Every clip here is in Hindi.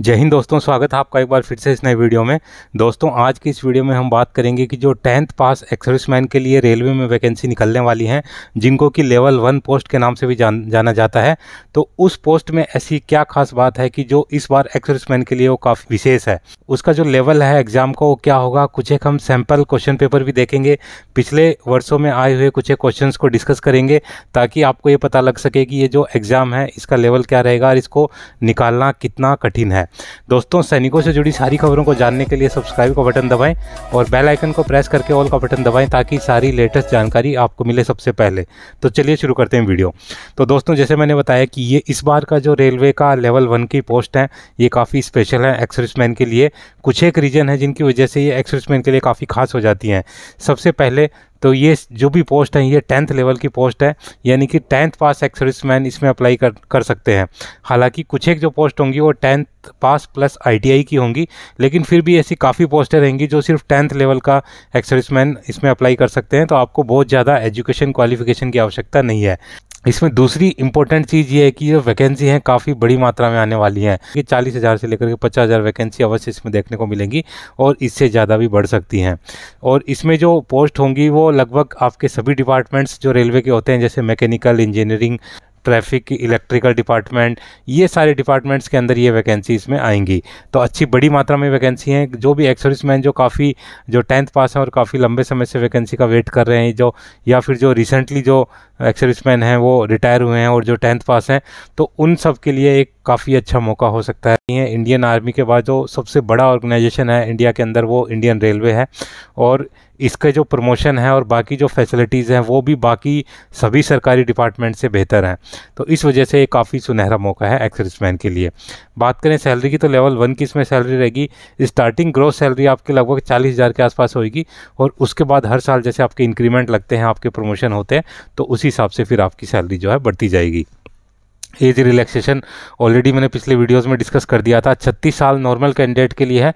जय हिंद दोस्तों स्वागत है आपका एक बार फिर से इस नए वीडियो में दोस्तों आज की इस वीडियो में हम बात करेंगे कि जो टेंथ पास एक्सर्विसमैन के लिए रेलवे में वैकेंसी निकलने वाली हैं जिनको कि लेवल वन पोस्ट के नाम से भी जान जाना जाता है तो उस पोस्ट में ऐसी क्या खास बात है कि जो इस बार एक्सर्विसमैन के लिए वो काफ़ी विशेष है उसका जो लेवल है एग्जाम का वो क्या होगा कुछ एक हम सैम्पल क्वेश्चन पेपर भी देखेंगे पिछले वर्षों में आए हुए कुछ एक क्वेश्चन को डिस्कस करेंगे ताकि आपको ये पता लग सके कि ये जो एग्ज़ाम है इसका लेवल क्या रहेगा और इसको निकालना कितना कठिन है है दोस्तों सैनिकों से जुड़ी सारी खबरों को जानने के लिए सब्सक्राइब का बटन दबाएं और बेल आइकन को प्रेस करके ऑल का बटन दबाएं ताकि सारी लेटेस्ट जानकारी आपको मिले सबसे पहले तो चलिए शुरू करते हैं वीडियो तो दोस्तों जैसे मैंने बताया कि ये इस बार का जो रेलवे का लेवल वन की पोस्ट है ये काफ़ी स्पेशल है मैन के लिए कुछ एक रीजन है जिनकी वजह से ये एक्सर्समैन के लिए काफ़ी खास हो जाती हैं सबसे पहले तो ये जो भी पोस्ट है ये टेंथ लेवल की पोस्ट है यानी कि टेंथ पास एक्स सर्विसमैन इसमें अप्लाई कर कर सकते हैं हालांकि कुछ एक जो पोस्ट होंगी वो टेंथ पास प्लस आईटीआई की होंगी लेकिन फिर भी ऐसी काफ़ी पोस्टें रहेंगी जो सिर्फ टेंथ लेवल का एक्स सर्विसमैन इसमें अप्लाई कर सकते हैं तो आपको बहुत ज़्यादा एजुकेशन क्वालिफिकेशन की आवश्यकता नहीं है इसमें दूसरी इंपॉर्टेंट चीज़ ये है कि जो वैकेंसी हैं काफ़ी बड़ी मात्रा में आने वाली हैं कि चालीस हज़ार से लेकर के पचास हज़ार वैकेंसी अवश्य इसमें देखने को मिलेंगी और इससे ज़्यादा भी बढ़ सकती हैं और इसमें जो पोस्ट होंगी वो लगभग आपके सभी डिपार्टमेंट्स जो रेलवे के होते हैं जैसे mechanical engineering traffic electrical department ये सारे डिपार्टमेंट्स के अंदर ये वैकेंसी इसमें आएंगी तो अच्छी बड़ी मात्रा में वैकेंसी हैं जो भी एक्स सर्विसमैन जो काफ़ी जो टेंथ पास हैं और काफ़ी लंबे समय से वैकेंसी का वेट कर रहे हैं जो या फिर जो रिसेंटली जो एक्स सर्विसमैन हैं वो रिटायर हुए हैं और जो टेंथ पास हैं तो उन सब के लिए एक काफ़ी अच्छा मौका हो सकता है हैं इंडियन आर्मी के बाद जो सबसे बड़ा ऑर्गेनाइजेशन है इंडिया के अंदर वो इंडियन रेलवे है और इसके जो प्रमोशन है और बाकी जो फैसिलिटीज़ हैं वो भी बाकी सभी सरकारी डिपार्टमेंट से बेहतर हैं तो इस वजह से ये काफ़ी सुनहरा मौका है मैन के लिए बात करें सैलरी की तो लेवल वन की इसमें सैलरी रहेगी स्टार्टिंग ग्रोथ सैलरी आपके लगभग चालीस हज़ार के आसपास होगी और उसके बाद हर साल जैसे आपके इंक्रीमेंट लगते हैं आपके प्रमोशन होते हैं तो उसी हिसाब से फिर आपकी सैलरी जो है बढ़ती जाएगी एज रिलैक्सेशन ऑलरेडी मैंने पिछले वीडियोस में डिस्कस कर दिया था 36 साल नॉर्मल कैंडिडेट के लिए है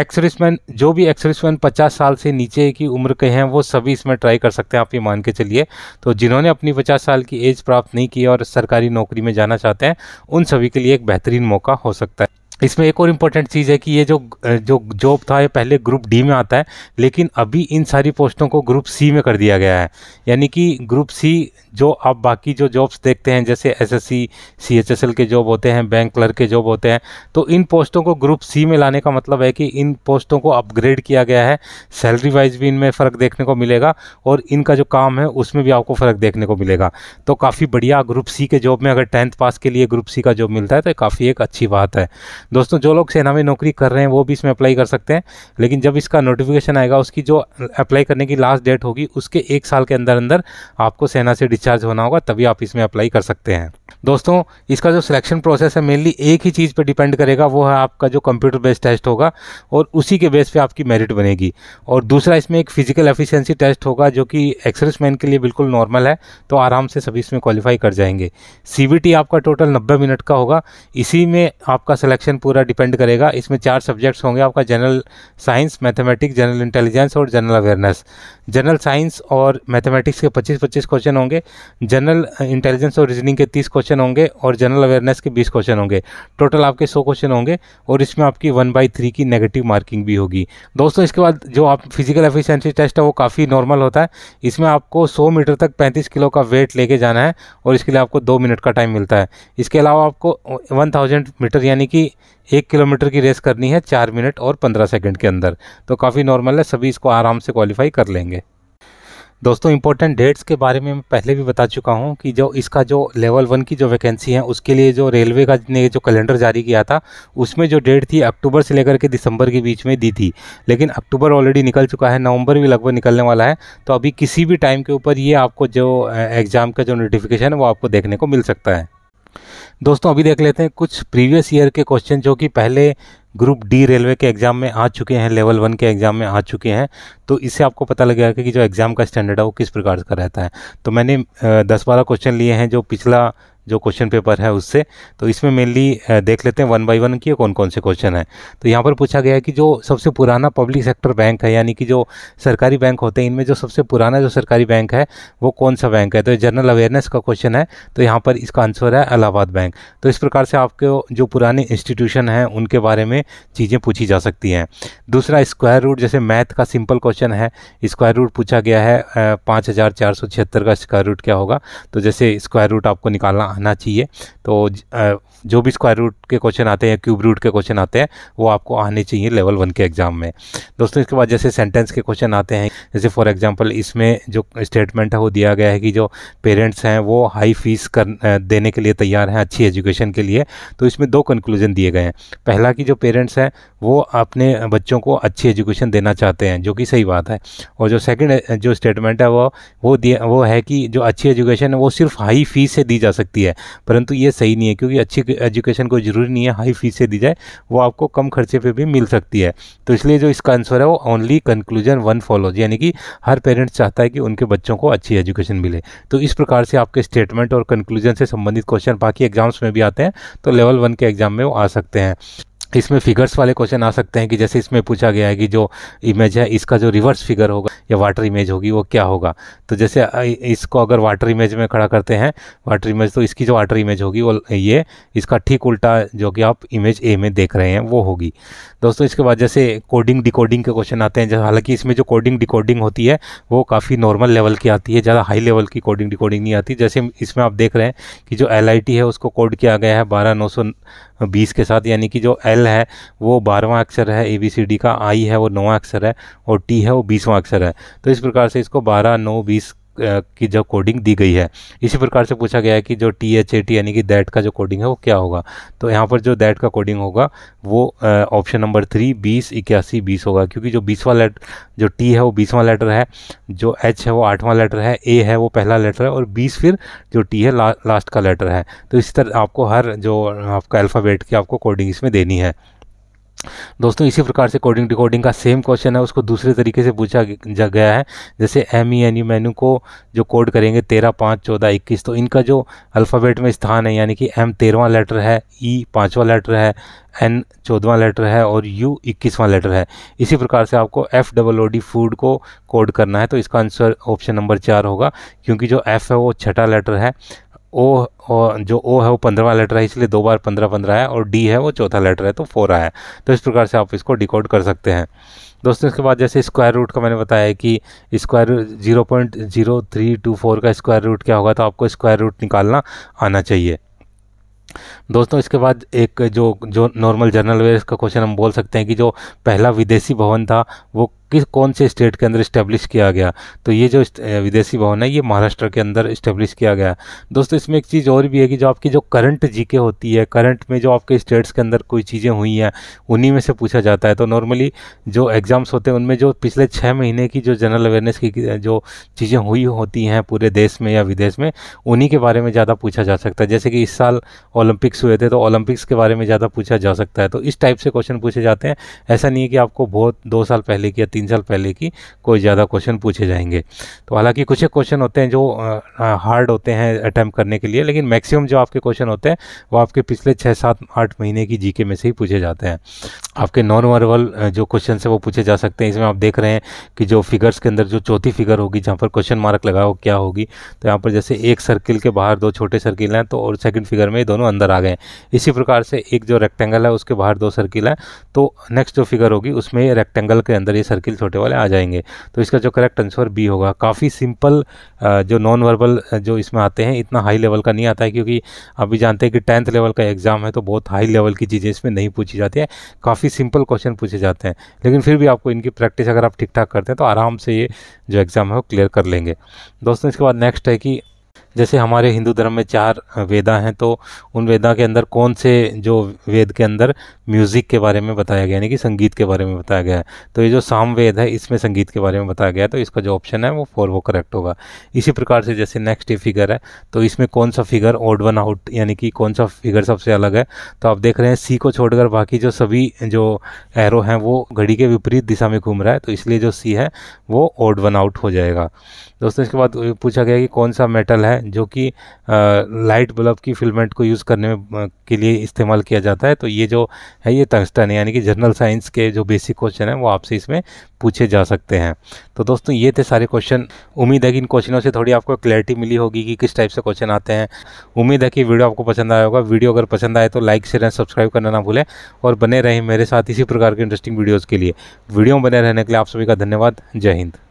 एक्सरिसमैन जो भी एक्सरिसमैन 50 साल से नीचे की उम्र के हैं वो सभी इसमें ट्राई कर सकते हैं आप ये मान के चलिए तो जिन्होंने अपनी 50 साल की एज प्राप्त नहीं की और सरकारी नौकरी में जाना चाहते हैं उन सभी के लिए एक बेहतरीन मौका हो सकता है इसमें एक और इम्पोर्टेंट चीज़ है कि ये जो जो जॉब था ये पहले ग्रुप डी में आता है लेकिन अभी इन सारी पोस्टों को ग्रुप सी में कर दिया गया है यानी कि ग्रुप सी जो आप बाकी जो जॉब्स देखते हैं जैसे एसएससी सीएचएसएल के जॉब होते हैं बैंक क्लर्क के जॉब होते हैं तो इन पोस्टों को ग्रुप सी में लाने का मतलब है कि इन पोस्टों को अपग्रेड किया गया है सैलरी वाइज भी इनमें फ़र्क देखने को मिलेगा और इनका जो काम है उसमें भी आपको फ़र्क देखने को मिलेगा तो काफ़ी बढ़िया ग्रुप सी के जॉब में अगर टेंथ पास के लिए ग्रुप सी का जॉब मिलता है तो काफ़ी एक अच्छी बात है दोस्तों जो लोग सेना में नौकरी कर रहे हैं वो भी इसमें अप्लाई कर सकते हैं लेकिन जब इसका नोटिफिकेशन आएगा उसकी जो अप्लाई करने की लास्ट डेट होगी उसके एक साल के अंदर अंदर आपको सेना से डिस्चार्ज होना होगा तभी आप इसमें अप्लाई कर सकते हैं दोस्तों इसका जो सिलेक्शन प्रोसेस है मेनली एक ही चीज़ पर डिपेंड करेगा वो है आपका जो कंप्यूटर बेस्ड टेस्ट होगा और उसी के बेस पे आपकी मेरिट बनेगी और दूसरा इसमें एक फिजिकल एफिशिएंसी टेस्ट होगा जो कि एक्सर्स मैन के लिए बिल्कुल नॉर्मल है तो आराम से सभी इसमें क्वालिफाई कर जाएंगे सी आपका टोटल नब्बे मिनट का होगा इसी में आपका सिलेक्शन टाइम पूरा डिपेंड करेगा इसमें चार सब्जेक्ट्स होंगे आपका general science mathematics general intelligence और जनरल अवेयरनेस जनरल साइंस और मैथमेटिक्स के 25-25 क्वेश्चन होंगे जनरल इंटेलिजेंस और रीजनिंग के 30 क्वेश्चन होंगे और जनरल अवेयरनेस के 20 क्वेश्चन होंगे टोटल आपके 100 क्वेश्चन होंगे और इसमें आपकी वन बाई थ्री की नेगेटिव मार्किंग भी होगी दोस्तों इसके बाद जो आप फिजिकल एफिशिएंसी टेस्ट है वो काफ़ी नॉर्मल होता है इसमें आपको सौ मीटर तक पैंतीस किलो का वेट लेके जाना है और इसके लिए आपको दो मिनट का टाइम मिलता है इसके अलावा आपको वन थाउजेंड मीटर यानी कि एक किलोमीटर की रेस करनी है चार मिनट और पंद्रह सेकेंड के अंदर तो काफ़ी नॉर्मल है सभी इसको आराम से क्वालिफाई कर लेंगे दोस्तों इंपॉर्टेंट डेट्स के बारे में मैं पहले भी बता चुका हूं कि जो इसका जो लेवल वन की जो वैकेंसी है उसके लिए जो रेलवे का ने जो कैलेंडर जारी किया था उसमें जो डेट थी अक्टूबर से लेकर के दिसंबर के बीच में दी थी लेकिन अक्टूबर ऑलरेडी निकल चुका है नवंबर भी लगभग निकलने वाला है तो अभी किसी भी टाइम के ऊपर ये आपको जो एग्ज़ाम का जो नोटिफिकेशन है वो आपको देखने को मिल सकता है दोस्तों अभी देख लेते हैं कुछ प्रीवियस ईयर के क्वेश्चन जो कि पहले ग्रुप डी रेलवे के एग्ज़ाम में आ चुके हैं लेवल वन के एग्ज़ाम में आ चुके हैं तो इससे आपको पता लगेगा कि जो एग्ज़ाम का स्टैंडर्ड है वो किस प्रकार का रहता है तो मैंने दस बारह क्वेश्चन लिए हैं जो पिछला जो क्वेश्चन पेपर है उससे तो इसमें मेनली देख लेते हैं वन बाई वन की कौन कौन से क्वेश्चन हैं तो यहाँ पर पूछा गया है कि जो सबसे पुराना पब्लिक सेक्टर बैंक है यानी कि जो सरकारी बैंक होते हैं इनमें जो सबसे पुराना जो सरकारी बैंक है वो कौन सा बैंक है तो जनरल अवेयरनेस का क्वेश्चन है तो यहाँ पर इसका आंसर है अलाहाबाद बैंक तो इस प्रकार से आपके जो पुराने इंस्टीट्यूशन हैं उनके बारे में चीज़ें पूछी जा सकती हैं दूसरा स्क्वायर रूट जैसे मैथ का सिंपल क्वेश्चन है स्क्वायर रूट पूछा गया है पाँच का स्क्वायर रूट क्या होगा तो जैसे स्क्वायर रूट आपको निकालना आना चाहिए तो जो भी स्क्वायर रूट के क्वेश्चन आते हैं क्यूब रूट के क्वेश्चन आते हैं वो आपको आने चाहिए लेवल वन के एग्ज़ाम में दोस्तों इसके बाद जैसे सेंटेंस के क्वेश्चन आते हैं जैसे फॉर एग्जाम्पल इसमें जो स्टेटमेंट है वो दिया गया है कि जो पेरेंट्स हैं वो हाई फीस कर देने के लिए तैयार हैं अच्छी एजुकेशन के लिए तो इसमें दो कंक्लूजन दिए गए हैं पहला कि जो पेरेंट्स हैं वो अपने बच्चों को अच्छी एजुकेशन देना चाहते हैं जो कि सही बात है और जो सेकेंड जो स्टेटमेंट है वो वो दिया वो है कि जो अच्छी एजुकेशन है वो सिर्फ हाई फीस से दी जा सकती है है परंतु ये सही नहीं है क्योंकि अच्छी एजुकेशन को ज़रूरी नहीं है हाई फीस से दी जाए वो आपको कम खर्चे पर भी मिल सकती है तो इसलिए जो इसका आंसर है वो ओनली कंक्लूजन वन फॉलोज यानी कि हर पेरेंट्स चाहता है कि उनके बच्चों को अच्छी एजुकेशन मिले तो इस प्रकार से आपके स्टेटमेंट और कंक्लूजन से संबंधित क्वेश्चन बाकी एग्जाम्स में भी आते हैं तो लेवल वन के एग्जाम में वो आ सकते हैं इसमें फिगर्स वाले क्वेश्चन आ सकते हैं कि जैसे इसमें पूछा गया है कि जो इमेज है इसका जो रिवर्स फिगर होगा या वाटर इमेज होगी वो क्या होगा तो जैसे इसको अगर वाटर इमेज में खड़ा करते हैं वाटर इमेज तो इसकी जो वाटर इमेज होगी वो ये इसका ठीक उल्टा जो कि आप इमेज ए में देख रहे हैं वो होगी दोस्तों इसके बाद जैसे कोडिंग डिकोडिंग के क्वेश्चन आते हैं हालांकि इसमें जो कोडिंग डिकोडिंग होती है वो काफ़ी नॉर्मल लेवल की आती है ज़्यादा हाई लेवल की कोडिंग डिकोडिंग नहीं आती जैसे इसमें आप देख रहे हैं कि जो एल है उसको कोड किया गया है बारह के साथ यानी कि जो एल एल है वो बारहवा अक्षर है ए बी सी डी का आई है वो नौवा अक्षर है और टी है वो बीसवा अक्षर है तो इस प्रकार से इसको बारह नौ बीस की जो कोडिंग दी गई है इसी प्रकार से पूछा गया है कि जो टी एच ए टी यानी कि दैट का जो कोडिंग है वो क्या होगा तो यहाँ पर जो दैट का कोडिंग होगा वो ऑप्शन नंबर थ्री बीस इक्यासी बीस होगा क्योंकि जो बीसवा लेटर जो टी है वो बीसवा लेटर है जो एच है वो आठवां लेटर है ए है वो पहला लेटर है और बीस फिर जो टी है ला, लास्ट का लेटर है तो इस तरह आपको हर जो आपका अल्फ़ाबेट की आपको कोडिंग इसमें देनी है दोस्तों इसी प्रकार से कोडिंग डिकोडिंग का सेम क्वेश्चन है उसको दूसरे तरीके से पूछा जा गया है जैसे M E N U menu को जो कोड करेंगे तेरह पाँच चौदह इक्कीस तो इनका जो अल्फ़ाबेट में स्थान है यानी कि एम तेरहवा लेटर है ई e पाँचवा लेटर है एन चौदवा लेटर है और यू इक्कीसवा लेटर है इसी प्रकार से आपको F double O D food को कोड करना है तो इसका आंसर ऑप्शन नंबर चार होगा क्योंकि जो एफ़ है वो छठा लेटर है ओ जो ओ है वो पंद्रहवा लेटर है इसलिए दो बार पंद्रह पंद्रह है और डी है वो चौथा लेटर है तो फोर आया तो इस प्रकार से आप इसको डिकोड कर सकते हैं दोस्तों इसके बाद जैसे स्क्वायर रूट का मैंने बताया कि square zero point zero three two four का स्क्वायर रूट क्या होगा तो आपको स्क्वायर रूट निकालना आना चाहिए दोस्तों इसके बाद एक जो जो नॉर्मल जनरल वेयर का क्वेश्चन हम बोल सकते हैं कि जो पहला विदेशी भवन था वो किस कौन से स्टेट के अंदर इस्टेब्लिश किया गया तो ये जो विदेशी भवन है ये महाराष्ट्र के अंदर इस्टेब्लिश किया गया दोस्तों इसमें एक चीज़ और भी है कि जो आपकी जो करंट जीके होती है करंट में जो आपके स्टेट्स के अंदर कोई चीज़ें हुई हैं उन्हीं में से पूछा जाता है तो नॉर्मली जो एग्ज़ाम्स होते हैं उनमें जो पिछले छः महीने की जो जनरल अवेयरनेस की जो चीज़ें हुई होती हैं पूरे देश में या विदेश में उन्हीं के बारे में ज़्यादा पूछा जा सकता है जैसे कि इस साल ओलंपिक्स हुए थे तो ओलंपिक्स के बारे में ज़्यादा पूछा जा सकता है तो इस टाइप से क्वेश्चन पूछे जाते हैं ऐसा नहीं है कि आपको बहुत दो साल पहले की तीन साल पहले की कोई ज़्यादा क्वेश्चन पूछे जाएंगे तो हालांकि कुछ एक क्वेश्चन होते हैं जो हार्ड होते हैं अटैम्प्ट करने के लिए लेकिन मैक्सिमम जो आपके क्वेश्चन होते हैं वो आपके पिछले छः सात आठ महीने की जीके में से ही पूछे जाते हैं आपके नॉन वर्बल जो क्वेश्चन है वो पूछे जा सकते हैं इसमें आप देख रहे हैं कि जो फिगर्स के अंदर जो चौथी फिगर होगी जहाँ पर क्वेश्चन मार्क लगा हो क्या होगी तो यहाँ पर जैसे एक सर्किल के बाहर दो छोटे सर्किल हैं तो और सेकंड फिगर में दोनों अंदर आ गए इसी प्रकार से एक जो रेक्टेंगल है उसके बाहर दो सर्किल हैं तो नेक्स्ट जो फिगर होगी उसमें रेक्टेंगल के अंदर ये सर्किल मुश्किल छोटे वाले आ जाएंगे तो इसका जो करेक्ट आंसर बी होगा काफ़ी सिंपल जो नॉन वर्बल जो इसमें आते हैं इतना हाई लेवल का नहीं आता है क्योंकि आप भी जानते हैं कि टेंथ लेवल का एग्ज़ाम है तो बहुत हाई लेवल की चीज़ें इसमें नहीं पूछी जाती है काफ़ी सिंपल क्वेश्चन पूछे जाते हैं लेकिन फिर भी आपको इनकी प्रैक्टिस अगर आप ठीक ठाक करते हैं तो आराम से ये जो एग्ज़ाम है वो क्लियर कर लेंगे दोस्तों इसके बाद नेक्स्ट है कि जैसे हमारे हिंदू धर्म में चार वेदा हैं तो उन वेदा के अंदर कौन से जो वेद के अंदर म्यूज़िक के बारे में बताया गया यानी कि संगीत के बारे में बताया गया है तो ये जो साम वेद है इसमें संगीत के बारे में बताया गया तो इसका जो ऑप्शन है वो फोर वो करेक्ट होगा इसी प्रकार से जैसे नेक्स्ट ये फिगर है तो इसमें कौन सा फिगर ओड वन आउट यानी कि कौन सा फिगर सबसे अलग है तो आप देख रहे हैं सी को छोड़कर बाकी जो सभी जो एरो हैं वो घड़ी के विपरीत दिशा में घूम रहा है तो इसलिए जो सी है वो ओड वन आउट हो जाएगा दोस्तों इसके बाद पूछा गया कि कौन सा मेटल है जो कि लाइट बल्ब की फिलमेंट को यूज़ करने में के लिए इस्तेमाल किया जाता है तो ये जो है ये टंगस्टन यानी कि जनरल साइंस के जो बेसिक क्वेश्चन हैं वो आपसे इसमें पूछे जा सकते हैं तो दोस्तों ये थे सारे क्वेश्चन उम्मीद है कि इन क्वेश्चनों से थोड़ी आपको क्लैरिटी मिली होगी कि किस टाइप से क्वेश्चन आते हैं उम्मीद है कि वीडियो आपको पसंद आया होगा वीडियो अगर पसंद आए तो लाइक शेयर एंड सब्सक्राइब करना ना भूलें और बने रहें मेरे साथ इसी प्रकार के इंटरेस्टिंग वीडियोज़ के लिए वीडियो में बने रहने के लिए आप सभी का धन्यवाद जय हिंद